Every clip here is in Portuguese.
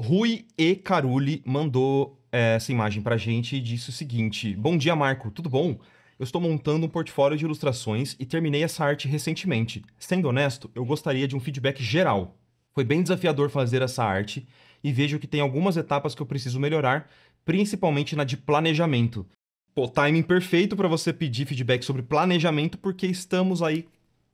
Rui E. Carulli mandou é, essa imagem pra gente e disse o seguinte: Bom dia, Marco, tudo bom? Eu estou montando um portfólio de ilustrações e terminei essa arte recentemente. Sendo honesto, eu gostaria de um feedback geral. Foi bem desafiador fazer essa arte e vejo que tem algumas etapas que eu preciso melhorar, principalmente na de planejamento. Pô, timing perfeito para você pedir feedback sobre planejamento, porque estamos aí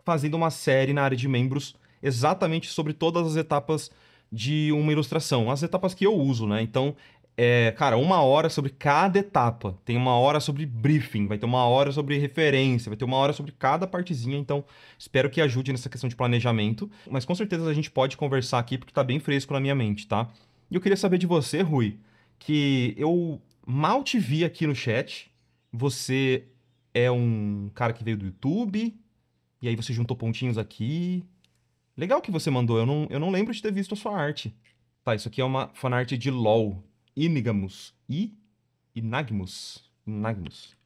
fazendo uma série na área de membros exatamente sobre todas as etapas de uma ilustração. As etapas que eu uso, né? Então, é, cara, uma hora sobre cada etapa. Tem uma hora sobre briefing, vai ter uma hora sobre referência, vai ter uma hora sobre cada partezinha. Então, espero que ajude nessa questão de planejamento. Mas com certeza a gente pode conversar aqui porque tá bem fresco na minha mente, tá? E eu queria saber de você, Rui, que eu mal te vi aqui no chat. Você é um cara que veio do YouTube, e aí você juntou pontinhos aqui. Legal que você mandou, eu não, eu não lembro de ter visto a sua arte. Tá, isso aqui é uma fanart de LOL. Inigamus. I? Inagmus. Inagmus.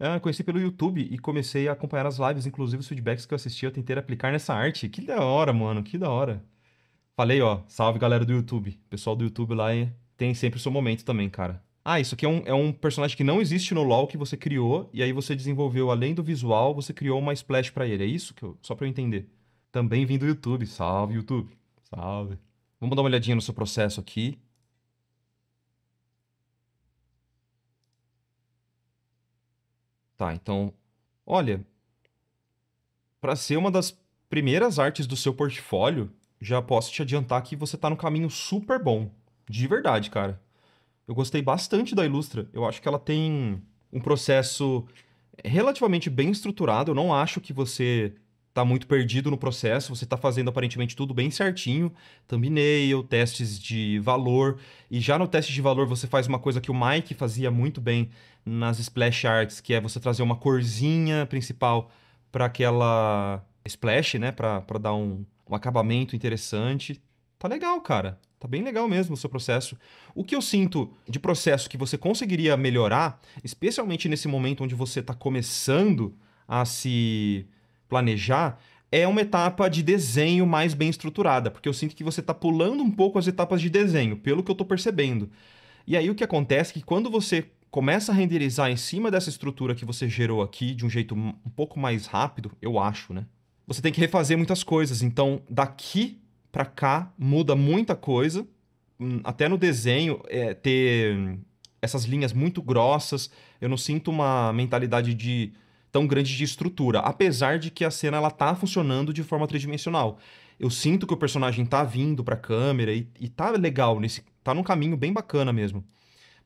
Ah, conheci pelo YouTube e comecei a acompanhar as lives, inclusive os feedbacks que eu assisti, eu tentei aplicar nessa arte. Que da hora, mano, que da hora. Falei, ó, salve galera do YouTube. Pessoal do YouTube lá tem sempre o seu momento também, cara. Ah, isso aqui é um, é um personagem que não existe no LoL que você criou, e aí você desenvolveu, além do visual, você criou uma splash para ele. É isso? Que eu, só pra eu entender também vindo do YouTube. Salve, YouTube. Salve. Vamos dar uma olhadinha no seu processo aqui. Tá, então, olha, para ser uma das primeiras artes do seu portfólio, já posso te adiantar que você tá no caminho super bom, de verdade, cara. Eu gostei bastante da Ilustra. Eu acho que ela tem um processo relativamente bem estruturado. Eu não acho que você Tá muito perdido no processo, você está fazendo aparentemente tudo bem certinho, thumbnail, testes de valor, e já no teste de valor você faz uma coisa que o Mike fazia muito bem nas splash arts, que é você trazer uma corzinha principal para aquela splash, né, para dar um, um acabamento interessante. Tá legal, cara. Tá bem legal mesmo o seu processo. O que eu sinto de processo que você conseguiria melhorar, especialmente nesse momento onde você está começando a se planejar, é uma etapa de desenho mais bem estruturada, porque eu sinto que você está pulando um pouco as etapas de desenho, pelo que eu estou percebendo. E aí o que acontece é que quando você começa a renderizar em cima dessa estrutura que você gerou aqui de um jeito um pouco mais rápido, eu acho, né? Você tem que refazer muitas coisas, então daqui para cá muda muita coisa, hum, até no desenho é, ter essas linhas muito grossas, eu não sinto uma mentalidade de tão grande de estrutura, apesar de que a cena ela tá funcionando de forma tridimensional. Eu sinto que o personagem tá vindo para a câmera e, e tá legal nesse, tá num caminho bem bacana mesmo.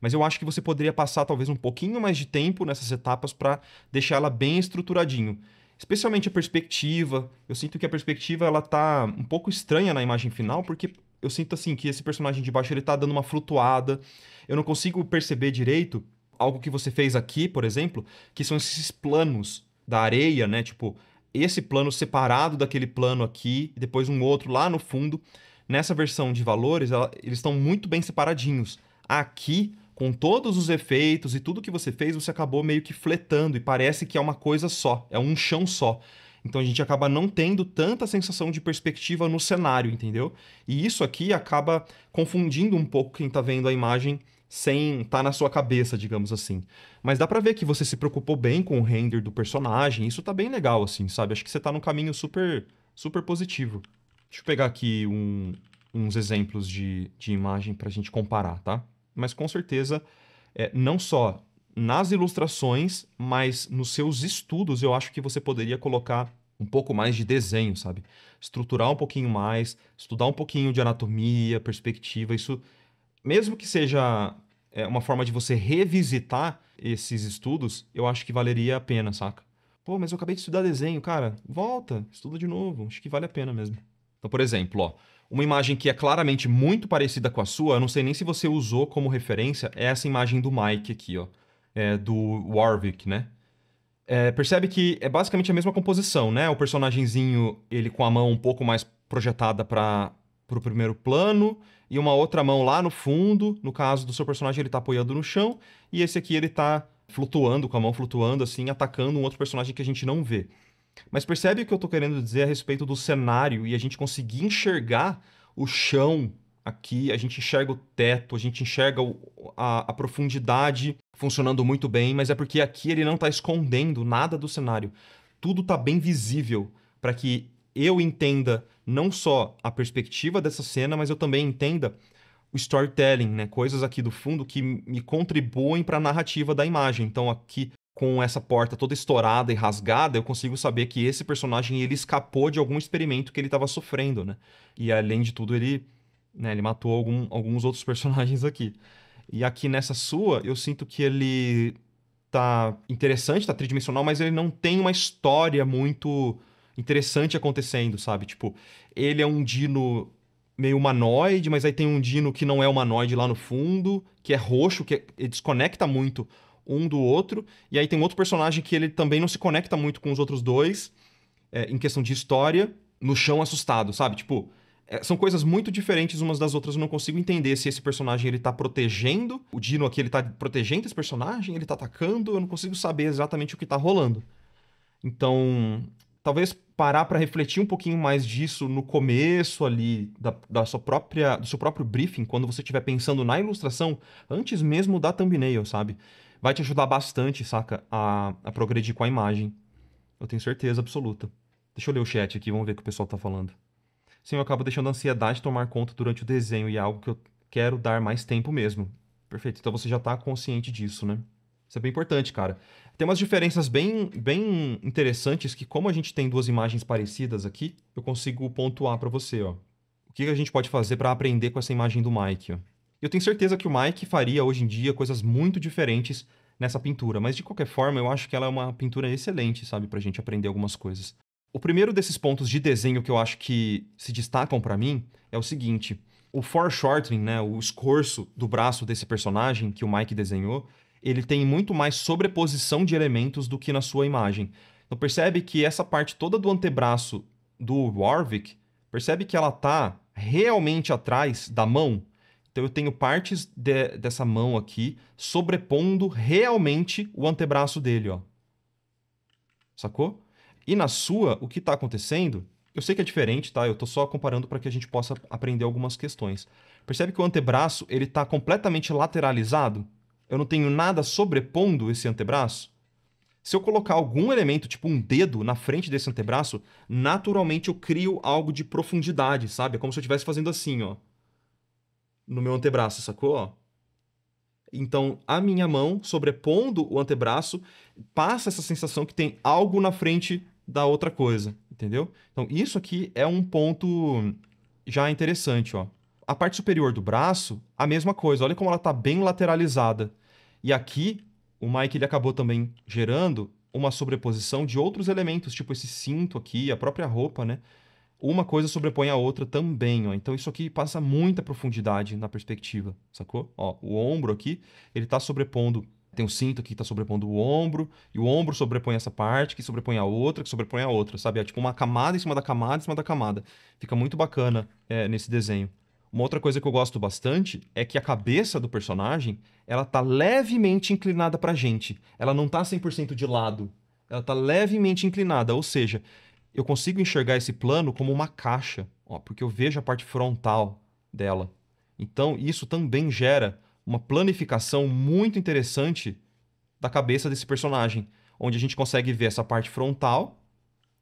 Mas eu acho que você poderia passar talvez um pouquinho mais de tempo nessas etapas para deixar ela bem estruturadinho. Especialmente a perspectiva. Eu sinto que a perspectiva ela tá um pouco estranha na imagem final, porque eu sinto assim que esse personagem de baixo ele tá dando uma flutuada. Eu não consigo perceber direito algo que você fez aqui, por exemplo, que são esses planos da areia, né? Tipo, esse plano separado daquele plano aqui, e depois um outro lá no fundo. Nessa versão de valores, ela, eles estão muito bem separadinhos. Aqui, com todos os efeitos e tudo que você fez, você acabou meio que fletando e parece que é uma coisa só, é um chão só. Então a gente acaba não tendo tanta sensação de perspectiva no cenário, entendeu? E isso aqui acaba confundindo um pouco quem está vendo a imagem sem estar tá na sua cabeça, digamos assim. Mas dá para ver que você se preocupou bem com o render do personagem, isso tá bem legal, assim, sabe? Acho que você tá num caminho super, super positivo. Deixa eu pegar aqui um, uns exemplos de, de imagem pra gente comparar, tá? Mas com certeza, é, não só nas ilustrações, mas nos seus estudos, eu acho que você poderia colocar um pouco mais de desenho, sabe? Estruturar um pouquinho mais, estudar um pouquinho de anatomia, perspectiva, isso mesmo que seja é uma forma de você revisitar esses estudos, eu acho que valeria a pena, saca? Pô, mas eu acabei de estudar desenho, cara. Volta, estuda de novo. Acho que vale a pena mesmo. Então, por exemplo, ó, uma imagem que é claramente muito parecida com a sua, eu não sei nem se você usou como referência, é essa imagem do Mike aqui, ó. É, do Warwick, né? É, percebe que é basicamente a mesma composição, né? O personagemzinho, ele com a mão um pouco mais projetada para o primeiro plano, e uma outra mão lá no fundo. No caso do seu personagem, ele tá apoiando no chão, e esse aqui ele tá flutuando, com a mão flutuando, assim, atacando um outro personagem que a gente não vê. Mas percebe o que eu tô querendo dizer a respeito do cenário e a gente conseguir enxergar o chão aqui, a gente enxerga o teto, a gente enxerga o, a, a, profundidade funcionando muito bem, mas é porque aqui ele não está escondendo nada do cenário. Tudo está bem visível para que eu entenda não só a perspectiva dessa cena, mas eu também entenda o storytelling, né? Coisas aqui do fundo que me contribuem para a narrativa da imagem. Então aqui com essa porta toda estourada e rasgada, eu consigo saber que esse personagem ele escapou de algum experimento que ele estava sofrendo, né? E além de tudo, ele, né, ele matou algum, alguns outros personagens aqui. E aqui nessa sua, eu sinto que ele tá interessante, tá tridimensional, mas ele não tem uma história muito interessante acontecendo, sabe? Tipo, ele é um dino meio humanoide, mas aí tem um dino que não é humanoide lá no fundo, que é roxo, que é, desconecta muito um do outro. E aí tem outro personagem que ele também não se conecta muito com os outros dois, é, em questão de história, no chão assustado, sabe? Tipo, é, são coisas muito diferentes umas das outras. Eu não consigo entender se esse personagem ele tá protegendo, o Dino aqui ele tá protegendo esse personagem, ele tá atacando, eu não consigo saber exatamente o que tá rolando. Então, talvez parar para refletir um pouquinho mais disso no começo ali da, da, sua própria do seu próprio briefing quando você estiver pensando na ilustração antes mesmo da thumbnail sabe vai te ajudar bastante saca a, a progredir com a imagem eu tenho certeza absoluta deixa eu ler o chat aqui vamos ver o que o pessoal tá falando sim eu acabo deixando a ansiedade tomar conta durante o desenho e é algo que eu quero dar mais tempo mesmo perfeito então você já tá consciente disso né isso é bem importante, cara. Tem umas diferenças bem, bem interessantes que, como a gente tem duas imagens parecidas aqui, eu consigo pontuar para você, ó. O que a gente pode fazer para aprender com essa imagem do Mike, ó. Eu tenho certeza que o Mike faria hoje em dia coisas muito diferentes nessa pintura, mas de qualquer forma eu acho que ela é uma pintura excelente, sabe, para a gente aprender algumas coisas. O primeiro desses pontos de desenho que eu acho que se destacam para mim é o seguinte: o foreshortening, né, o escorço do braço desse personagem que o Mike desenhou, ele tem muito mais sobreposição de elementos do que na sua imagem. Então percebe que essa parte toda do antebraço do Warwick, percebe que ela tá realmente atrás da mão. Então eu tenho partes de, dessa mão aqui sobrepondo realmente o antebraço dele, ó. Sacou? E na sua, o que está acontecendo? Eu sei que é diferente, tá? Eu tô só comparando para que a gente possa aprender algumas questões. Percebe que o antebraço, ele tá completamente lateralizado? eu não tenho nada sobrepondo esse antebraço, se eu colocar algum elemento, tipo um dedo, na frente desse antebraço, naturalmente eu crio algo de profundidade, sabe? É como se eu estivesse fazendo assim, ó. No meu antebraço, sacou? Então, a minha mão, sobrepondo o antebraço, passa essa sensação que tem algo na frente da outra coisa, entendeu? Então, isso aqui é um ponto já interessante, ó. A parte superior do braço, a mesma coisa. Olha como ela tá bem lateralizada. E aqui, o Mike ele acabou também gerando uma sobreposição de outros elementos, tipo esse cinto aqui, a própria roupa, né? Uma coisa sobrepõe a outra também, ó. Então isso aqui passa muita profundidade na perspectiva, sacou? Ó, o ombro aqui, ele tá sobrepondo tem um cinto aqui que está sobrepondo o ombro, e o ombro sobrepõe essa parte, que sobrepõe a outra, que sobrepõe a outra, sabe? É tipo uma camada em cima da camada, em cima da camada. Fica muito bacana é, nesse desenho. Uma outra coisa que eu gosto bastante é que a cabeça do personagem, ela tá levemente inclinada pra gente. Ela não tá 100% de lado. Ela tá levemente inclinada, ou seja, eu consigo enxergar esse plano como uma caixa, ó, porque eu vejo a parte frontal dela. Então, isso também gera uma planificação muito interessante da cabeça desse personagem, onde a gente consegue ver essa parte frontal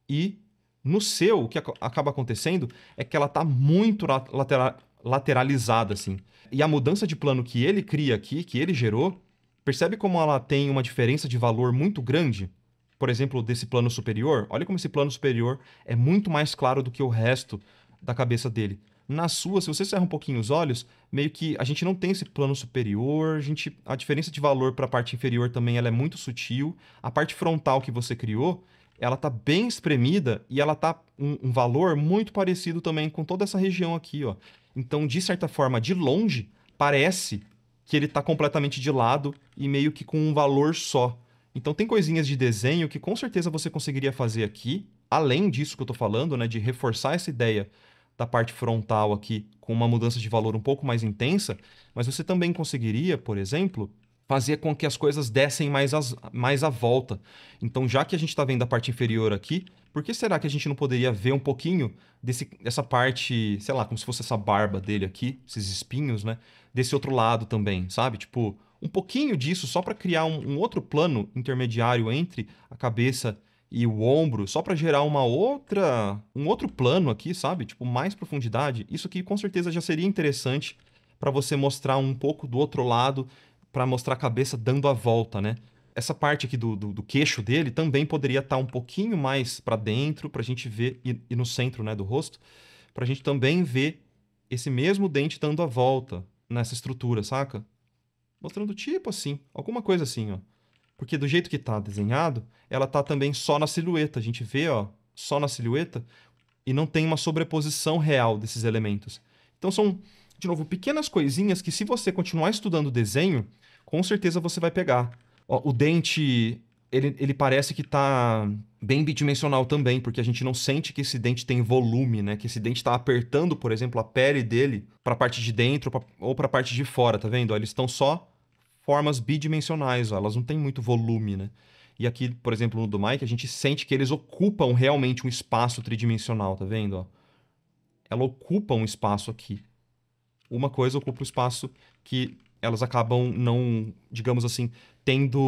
e no seu, o que acaba acontecendo é que ela tá muito lateral, lateralizada, assim. E a mudança de plano que ele cria aqui, que ele gerou, percebe como ela tem uma diferença de valor muito grande? Por exemplo, desse plano superior, olha como esse plano superior é muito mais claro do que o resto da cabeça dele. Na sua, se você cerra um pouquinho os olhos, meio que a gente não tem esse plano superior, a, gente, a diferença de valor para a parte inferior também ela é muito sutil. A parte frontal que você criou, ela tá bem espremida e ela tá um, um valor muito parecido também com toda essa região aqui, ó. Então, de certa forma, de longe, parece que ele está completamente de lado e meio que com um valor só. Então, tem coisinhas de desenho que com certeza você conseguiria fazer aqui, além disso que eu estou falando, né, de reforçar essa ideia da parte frontal aqui com uma mudança de valor um pouco mais intensa, mas você também conseguiria, por exemplo, fazer com que as coisas dessem mais, as, mais à volta. Então, já que a gente está vendo a parte inferior aqui, por que será que a gente não poderia ver um pouquinho desse, dessa parte, sei lá, como se fosse essa barba dele aqui, esses espinhos, né? Desse outro lado também, sabe? Tipo, um pouquinho disso só para criar um, um, outro plano intermediário entre a cabeça e o ombro, só para gerar uma outra, um outro plano aqui, sabe? Tipo, mais profundidade. Isso aqui com certeza já seria interessante para você mostrar um pouco do outro lado para mostrar a cabeça dando a volta, né? Essa parte aqui do, do, do queixo dele também poderia estar tá um pouquinho mais para dentro, para a gente ver, e, e, no centro né, do rosto, para a gente também ver esse mesmo dente dando a volta nessa estrutura, saca? Mostrando tipo assim, alguma coisa assim, ó. Porque do jeito que tá desenhado, ela tá também só na silhueta. A gente vê, ó, só na silhueta e não tem uma sobreposição real desses elementos. Então são, de novo, pequenas coisinhas que se você continuar estudando desenho, com certeza você vai pegar. Ó, o dente, ele, ele parece que tá bem bidimensional também, porque a gente não sente que esse dente tem volume, né? Que esse dente está apertando, por exemplo, a pele dele para a parte de dentro ou para a parte de fora, tá vendo? eles estão só formas bidimensionais, ó, elas não têm muito volume, né? E aqui, por exemplo, no do Mike, a gente sente que eles ocupam realmente um espaço tridimensional, tá vendo? Ó? Ela ocupa um espaço aqui. Uma coisa ocupa o espaço que elas acabam não, digamos assim, tendo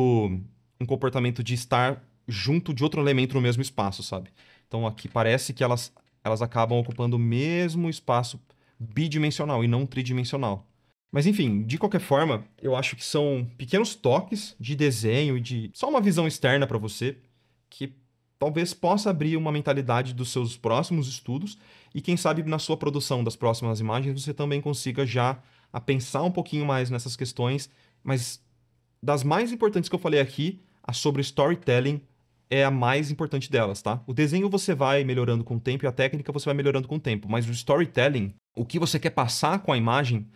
um comportamento de estar junto de outro elemento no mesmo espaço, sabe? Então aqui parece que elas, elas acabam ocupando o mesmo espaço bidimensional e não tridimensional. Mas enfim, de qualquer forma, eu acho que são pequenos toques de desenho e de só uma visão externa para você que talvez possa abrir uma mentalidade dos seus próximos estudos e quem sabe na sua produção das próximas imagens você também consiga já a pensar um pouquinho mais nessas questões, mas das mais importantes que eu falei aqui, a sobre storytelling é a mais importante delas, tá? O desenho você vai melhorando com o tempo e a técnica você vai melhorando com o tempo, mas o storytelling, o que você quer passar com a imagem,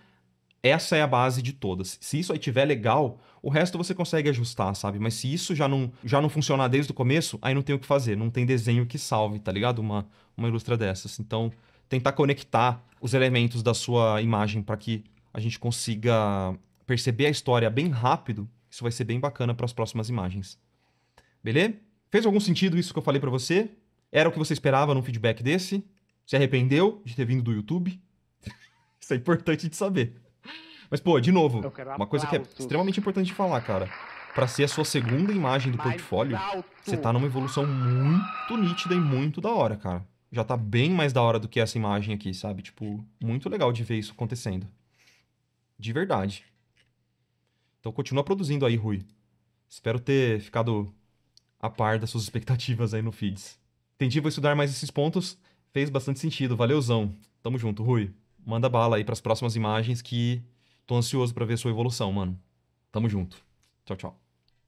essa é a base de todas. Se isso aí tiver legal, o resto você consegue ajustar, sabe? Mas se isso já não, já não funcionar desde o começo, aí não tem o que fazer, não tem desenho que salve, tá ligado? Uma, uma ilustra dessas. Então, tentar conectar os elementos da sua imagem para que a gente consiga perceber a história bem rápido, isso vai ser bem bacana para as próximas imagens. Beleza? Fez algum sentido isso que eu falei para você? Era o que você esperava num feedback desse? Se arrependeu de ter vindo do YouTube? isso é importante de saber. Mas, pô, de novo, uma coisa que é extremamente importante de falar, cara. Para ser a sua segunda imagem do portfólio, você tá numa evolução muito nítida e muito da hora, cara. Já tá bem mais da hora do que essa imagem aqui, sabe? Tipo, muito legal de ver isso acontecendo. De verdade. Então continua produzindo aí, Rui. Espero ter ficado a par das suas expectativas aí no Feeds. Entendi, vou estudar mais esses pontos. Fez bastante sentido, valeuzão. Tamo junto, Rui. Manda bala aí pras próximas imagens que tô ansioso para ver sua evolução, mano. Tamo junto. Tchau, tchau.